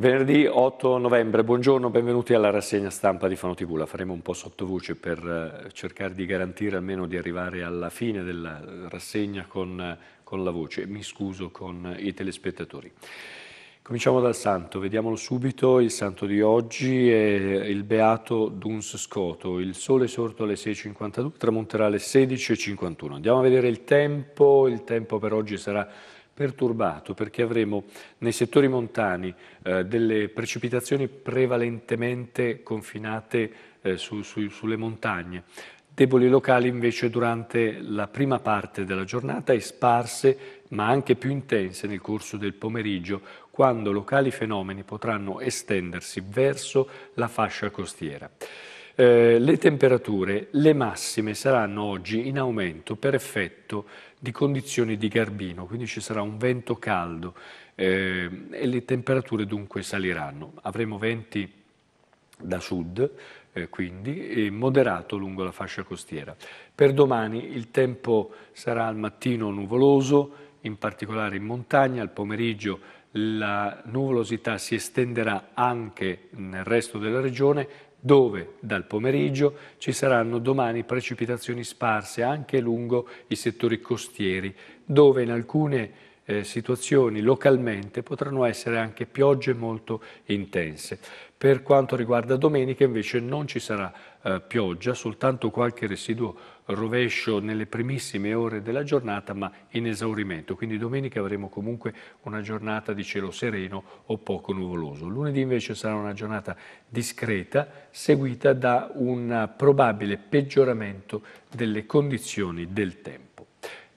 Venerdì 8 novembre, buongiorno, benvenuti alla rassegna stampa di Fano TV. La faremo un po' sottovoce per eh, cercare di garantire almeno di arrivare alla fine della rassegna con, eh, con la voce. Mi scuso con eh, i telespettatori. Cominciamo dal santo, vediamolo subito, il santo di oggi è il beato Duns Scoto, il sole è sorto alle 6.52, tramonterà alle 16.51. Andiamo a vedere il tempo, il tempo per oggi sarà perturbato perché avremo nei settori montani eh, delle precipitazioni prevalentemente confinate eh, su, su, sulle montagne, deboli locali invece durante la prima parte della giornata e sparse ma anche più intense nel corso del pomeriggio quando locali fenomeni potranno estendersi verso la fascia costiera eh, le temperature, le massime saranno oggi in aumento per effetto di condizioni di garbino, quindi ci sarà un vento caldo eh, e le temperature dunque saliranno. Avremo venti da sud, eh, quindi moderato lungo la fascia costiera. Per domani il tempo sarà al mattino nuvoloso, in particolare in montagna, al pomeriggio la nuvolosità si estenderà anche nel resto della regione, dove dal pomeriggio ci saranno domani precipitazioni sparse anche lungo i settori costieri, dove in alcune eh, situazioni localmente potranno essere anche piogge molto intense. Per quanto riguarda domenica invece non ci sarà eh, pioggia, soltanto qualche residuo rovescio nelle primissime ore della giornata ma in esaurimento, quindi domenica avremo comunque una giornata di cielo sereno o poco nuvoloso. Lunedì invece sarà una giornata discreta seguita da un probabile peggioramento delle condizioni del tempo.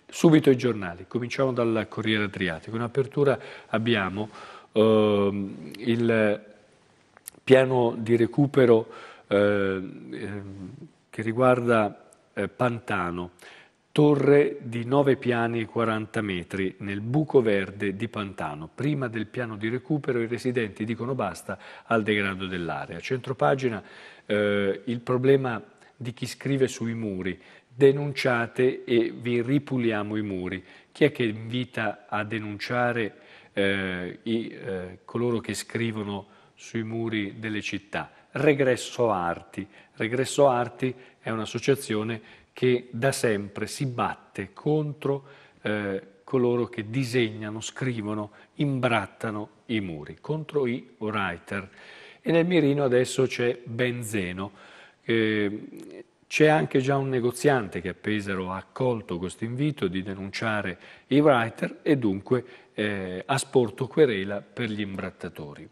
Subito i giornali, cominciamo dal Corriere Adriatico. In apertura abbiamo eh, il piano di recupero eh, ehm, che riguarda eh, Pantano, torre di 9 piani e 40 metri nel buco verde di Pantano. Prima del piano di recupero i residenti dicono basta al degrado dell'area. Centropagina eh, il problema di chi scrive sui muri, denunciate e vi ripuliamo i muri. Chi è che invita a denunciare eh, i, eh, coloro che scrivono sui muri delle città? Regresso Arti, Regresso Arti è un'associazione che da sempre si batte contro eh, coloro che disegnano, scrivono, imbrattano i muri, contro i writer. E nel mirino adesso c'è Benzeno. Eh, c'è anche già un negoziante che a Pesaro ha accolto questo invito di denunciare i writer e dunque eh, ha sporto querela per gli imbrattatori.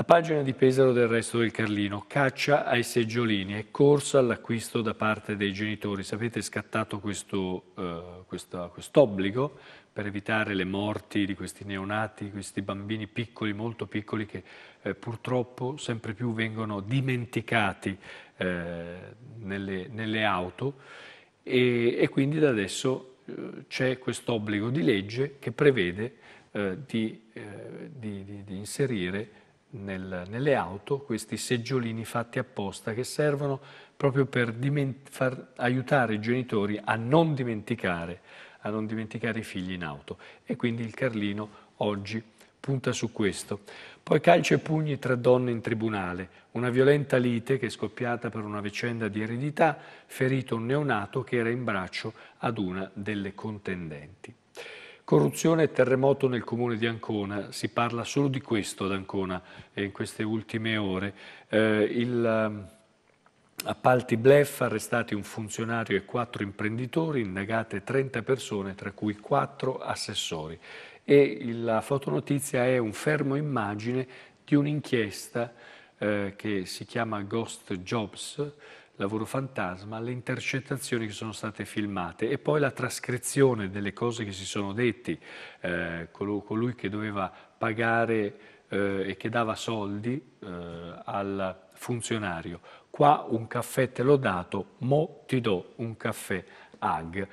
La pagina di Pesaro del resto del Carlino, caccia ai seggiolini e corsa all'acquisto da parte dei genitori. Sapete è scattato questo, eh, quest obbligo per evitare le morti di questi neonati, questi bambini piccoli, molto piccoli, che eh, purtroppo sempre più vengono dimenticati eh, nelle, nelle, auto e, e, quindi da adesso eh, c'è questo obbligo di legge che prevede eh, di, eh, di, di, di inserire nel, nelle auto questi seggiolini fatti apposta che servono proprio per far aiutare i genitori a non, a non dimenticare i figli in auto. E quindi il Carlino oggi punta su questo. Poi calcio e pugni tra donne in tribunale, una violenta lite che è scoppiata per una vicenda di eredità, ferito un neonato che era in braccio ad una delle contendenti. Corruzione e terremoto nel comune di Ancona, si parla solo di questo ad Ancona eh, in queste ultime ore. Eh, il, ehm, appalti blef, arrestati un funzionario e quattro imprenditori, indagate 30 persone, tra cui quattro assessori. E la fotonotizia è un fermo immagine di un'inchiesta eh, che si chiama Ghost Jobs, lavoro fantasma, le intercettazioni che sono state filmate e poi la trascrizione delle cose che si sono detti, eh, colui che doveva pagare eh, e che dava soldi eh, al funzionario. Qua un caffè te l'ho dato, mo ti do un caffè AG.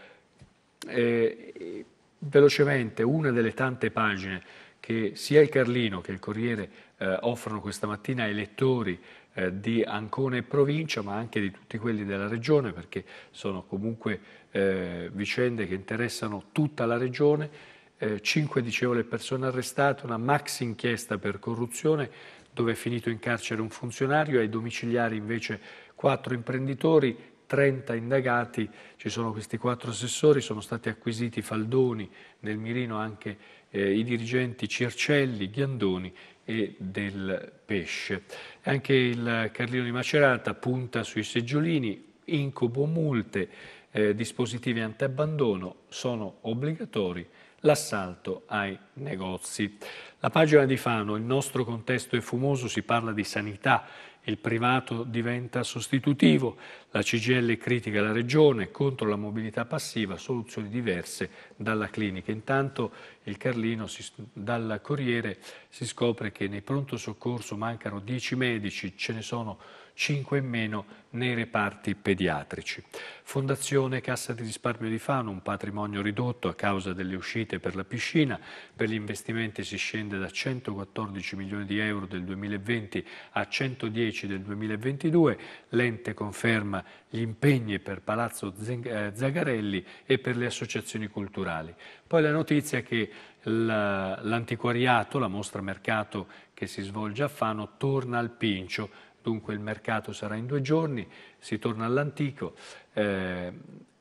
Eh, velocemente, una delle tante pagine che sia il Carlino che il Corriere eh, offrono questa mattina ai lettori eh, di Ancona e provincia, ma anche di tutti quelli della regione, perché sono comunque eh, vicende che interessano tutta la regione. Eh, cinque, dicevo, le persone arrestate, una max inchiesta per corruzione, dove è finito in carcere un funzionario, ai domiciliari invece quattro imprenditori, 30 indagati, ci sono questi quattro assessori, sono stati acquisiti Faldoni, nel mirino anche eh, i dirigenti Circelli, Ghiandoni e del pesce. Anche il Carlino di Macerata punta sui seggiolini, incubo multe, eh, dispositivi antiabbandono sono obbligatori l'assalto ai negozi. La pagina di Fano, il nostro contesto è fumoso, si parla di sanità, il privato diventa sostitutivo, la CGL critica la regione contro la mobilità passiva, soluzioni diverse dalla clinica. Intanto il Carlino si, dal Corriere si scopre che nei pronto soccorso mancano 10 medici, ce ne sono 5 in meno nei reparti pediatrici. Fondazione Cassa di risparmio di Fano, un patrimonio ridotto a causa delle uscite per la piscina, per gli investimenti si scende da 114 milioni di euro del 2020 a 110 del 2022, l'ente conferma gli impegni per Palazzo eh, Zagarelli e per le associazioni culturali. Poi la notizia che l'antiquariato, la mostra mercato che si svolge a Fano, torna al Pincio dunque il mercato sarà in due giorni, si torna all'antico, eh,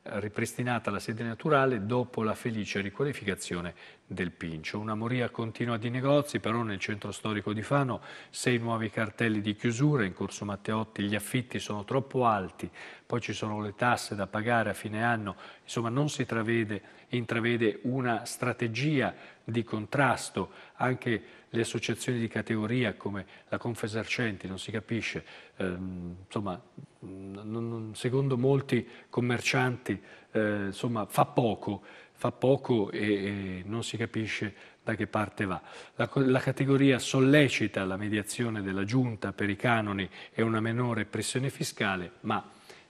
ripristinata la sede naturale dopo la felice riqualificazione del Pincio. Una moria continua di negozi, però nel centro storico di Fano sei nuovi cartelli di chiusura, in corso Matteotti gli affitti sono troppo alti, poi ci sono le tasse da pagare a fine anno, insomma non si travede, intravede una strategia di contrasto, anche le associazioni di categoria come la Confesercenti, non si capisce, ehm, insomma, non, secondo molti commercianti eh, insomma, fa poco, fa poco e, e, non si capisce da che parte va. La, la, categoria sollecita la mediazione della Giunta per i canoni e una minore pressione fiscale, ma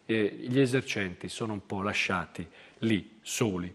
eh, gli esercenti sono un po' lasciati lì soli.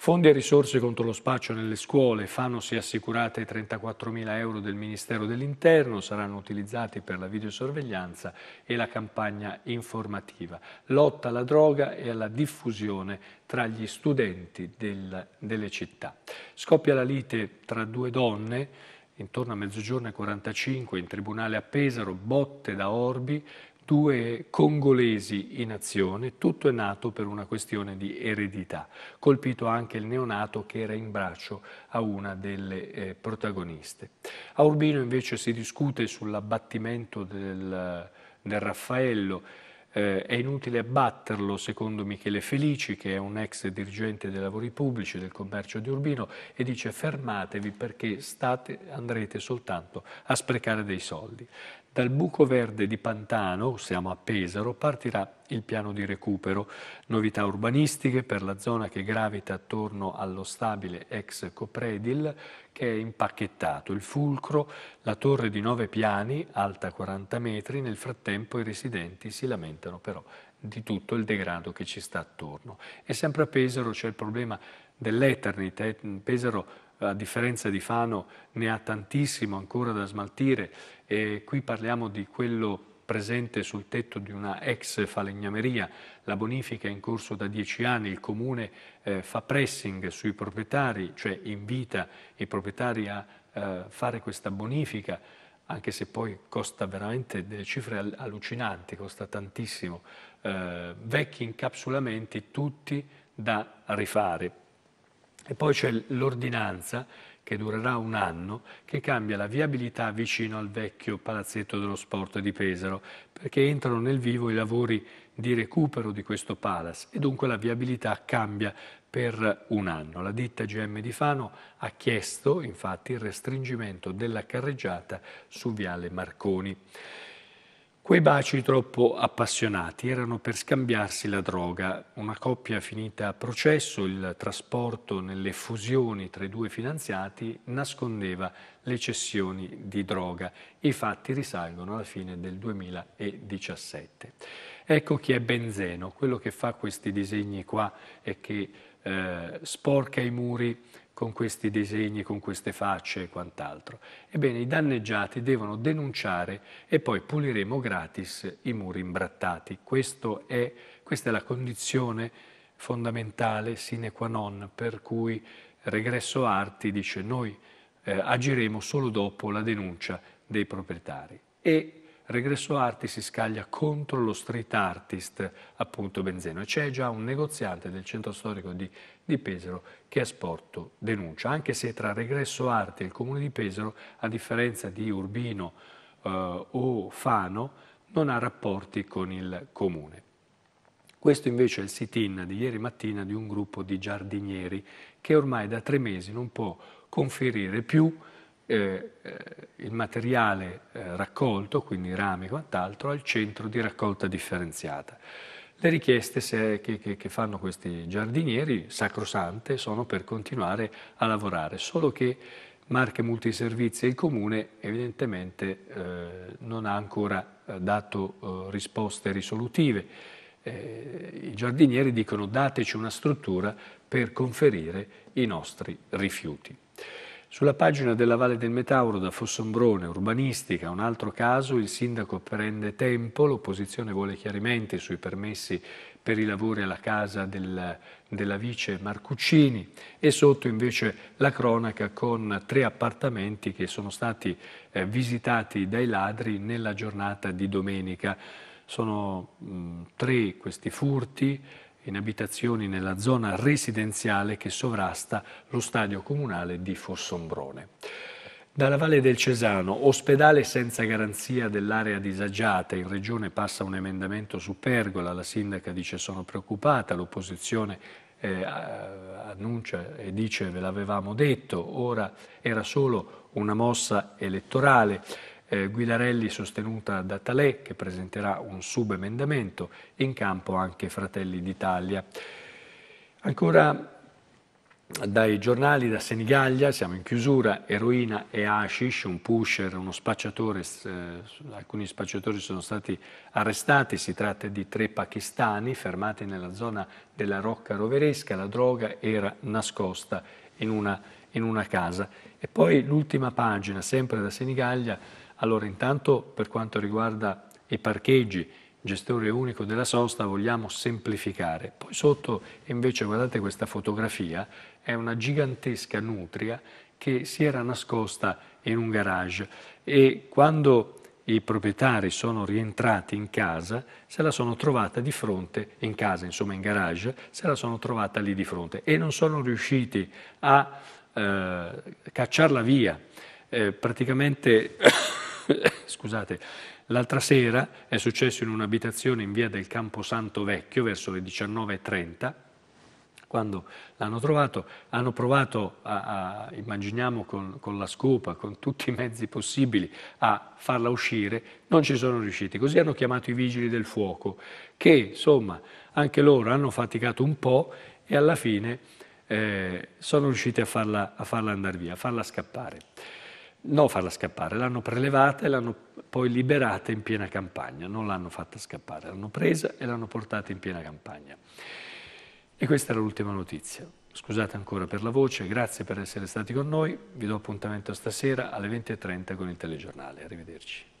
Fondi e risorse contro lo spaccio nelle scuole, fanno si assicurate 34.000 euro del Ministero dell'Interno, saranno utilizzati per la videosorveglianza e la campagna informativa. Lotta alla droga e alla diffusione tra gli studenti del, delle città. Scoppia la lite tra due donne, intorno a mezzogiorno e 45 in tribunale a Pesaro, botte da Orbi, due congolesi in azione, tutto è nato per una questione di eredità, colpito anche il neonato che era in braccio a una delle eh, protagoniste. A Urbino invece si discute sull'abbattimento del, del Raffaello, eh, è inutile abbatterlo, secondo Michele Felici, che è un ex dirigente dei lavori pubblici del commercio di Urbino, e dice fermatevi perché state, andrete soltanto a sprecare dei soldi. Dal buco verde di Pantano, siamo a Pesaro, partirà il piano di recupero. Novità urbanistiche per la zona che gravita attorno allo stabile ex Copredil che è impacchettato. Il fulcro, la torre di nove piani, alta 40 metri, nel frattempo i residenti si lamentano però di tutto il degrado che ci sta attorno. E sempre a Pesaro c'è il problema dell'Eternit. Eh, Pesaro a differenza di Fano ne ha tantissimo ancora da smaltire e qui parliamo di quello presente sul tetto di una ex falegnameria. La bonifica è in corso da dieci anni, il comune eh, fa pressing sui proprietari, cioè invita i proprietari a eh, fare questa bonifica, anche se poi costa veramente delle cifre allucinanti, costa tantissimo. Eh, vecchi incapsulamenti tutti da rifare e poi c'è l'ordinanza che durerà un anno, che cambia la viabilità vicino al vecchio palazzetto dello sport di Pesaro, perché entrano nel vivo i lavori di recupero di questo palace e dunque la viabilità cambia per un anno. La ditta GM di Fano ha chiesto infatti il restringimento della carreggiata su Viale Marconi. Quei baci troppo appassionati erano per scambiarsi la droga, una coppia finita a processo, il trasporto nelle fusioni tra i due finanziati nascondeva le cessioni di droga. I fatti risalgono alla fine del 2017. Ecco chi è Benzeno, quello che fa questi disegni qua e che eh, sporca i muri con questi disegni, con queste facce e quant'altro. Ebbene, i danneggiati devono denunciare e poi puliremo gratis i muri imbrattati. È, questa è la condizione fondamentale sine qua non per cui Regresso Arti dice noi eh, agiremo solo dopo la denuncia dei proprietari. E Regresso Arti si scaglia contro lo street artist, appunto Benzeno, e c'è già un negoziante del centro storico di, di Pesaro che a sporto denuncia, anche se tra Regresso Arti e il comune di Pesaro, a differenza di Urbino eh, o Fano, non ha rapporti con il comune. Questo invece è il sit-in di ieri mattina di un gruppo di giardinieri che ormai da tre mesi non può conferire più eh, eh, il materiale eh, raccolto, quindi rame e quant'altro, al centro di raccolta differenziata. Le richieste se, che, che, che, fanno questi giardinieri, sacrosante, sono per continuare a lavorare, solo che Marche Multiservizi e il Comune evidentemente eh, non ha ancora eh, dato eh, risposte risolutive. I giardinieri dicono dateci una struttura per conferire i nostri rifiuti. Sulla pagina della Valle del Metauro da Fossombrone, urbanistica, un altro caso, il sindaco prende tempo, l'opposizione vuole chiarimenti sui permessi per i lavori alla casa del, della vice Marcuccini e sotto invece la cronaca con tre appartamenti che sono stati eh, visitati dai ladri nella giornata di domenica. Sono mh, tre questi furti, in abitazioni nella zona residenziale che sovrasta lo stadio comunale di Fossombrone. Dalla Valle del Cesano, ospedale senza garanzia dell'area disagiata, in regione passa un emendamento su Pergola, la sindaca dice sono preoccupata, l'opposizione eh, annuncia e dice ve l'avevamo detto, ora era solo una mossa elettorale eh, Guidarelli sostenuta da Talè che presenterà un subemendamento in campo anche Fratelli d'Italia. Ancora dai giornali da Senigallia, siamo in chiusura, eroina e hashish, un pusher, uno spacciatore, eh, alcuni spacciatori sono stati arrestati, si tratta di tre pakistani fermati nella zona della Rocca Roveresca, la droga era nascosta in una, in una casa. E poi l'ultima pagina, sempre da Senigallia, allora intanto per quanto riguarda i parcheggi, gestore unico della sosta, vogliamo semplificare. Poi sotto invece guardate questa fotografia, è una gigantesca nutria che si era nascosta in un garage e quando i proprietari sono rientrati in casa, se la sono trovata di fronte, in casa, insomma in garage, se la sono trovata lì di fronte e non sono riusciti a eh, cacciarla via. Eh, praticamente scusate, l'altra sera è successo in un'abitazione in via del Camposanto Vecchio, verso le 19.30, quando l'hanno trovato, hanno provato, a, a, immaginiamo con, con, la scopa, con tutti i mezzi possibili, a farla uscire, non ci sono riusciti. Così hanno chiamato i vigili del fuoco, che insomma anche loro hanno faticato un po' e alla fine eh, sono riusciti a farla, a farla andare via, a farla scappare non farla scappare, l'hanno prelevata e l'hanno poi liberata in piena campagna, non l'hanno fatta scappare, l'hanno presa e l'hanno portata in piena campagna. E questa era l'ultima notizia. Scusate ancora per la voce, grazie per essere stati con noi, vi do appuntamento stasera alle 20.30 con il telegiornale, arrivederci.